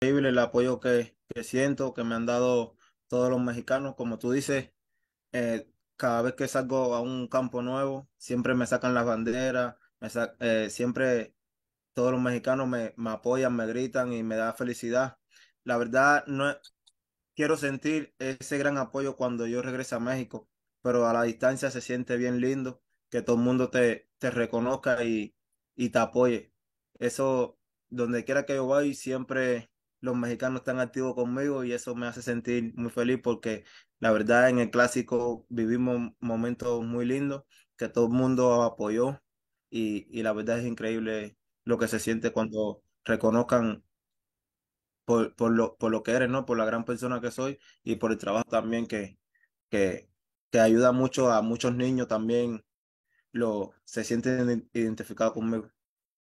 increíble el apoyo que, siento, que me han dado todos los mexicanos. Como tú dices, eh, cada vez que salgo a un campo nuevo, siempre me sacan las banderas, eh, siempre todos los mexicanos me, apoyan, me gritan y me da felicidad. La verdad, no quiero sentir ese gran apoyo cuando yo regrese a México, pero a la distancia se siente bien lindo que todo el mundo te, te reconozca y, y te apoye. Eso, donde quiera que yo vaya, siempre los mexicanos están activos conmigo y eso me hace sentir muy feliz porque la verdad en el clásico vivimos momentos muy lindos que todo el mundo apoyó y, y la verdad es increíble lo que se siente cuando reconozcan por, por, lo, por lo que eres, ¿no? Por la gran persona que soy y por el trabajo también que, que, que ayuda mucho a muchos niños también lo, se sienten identificados conmigo.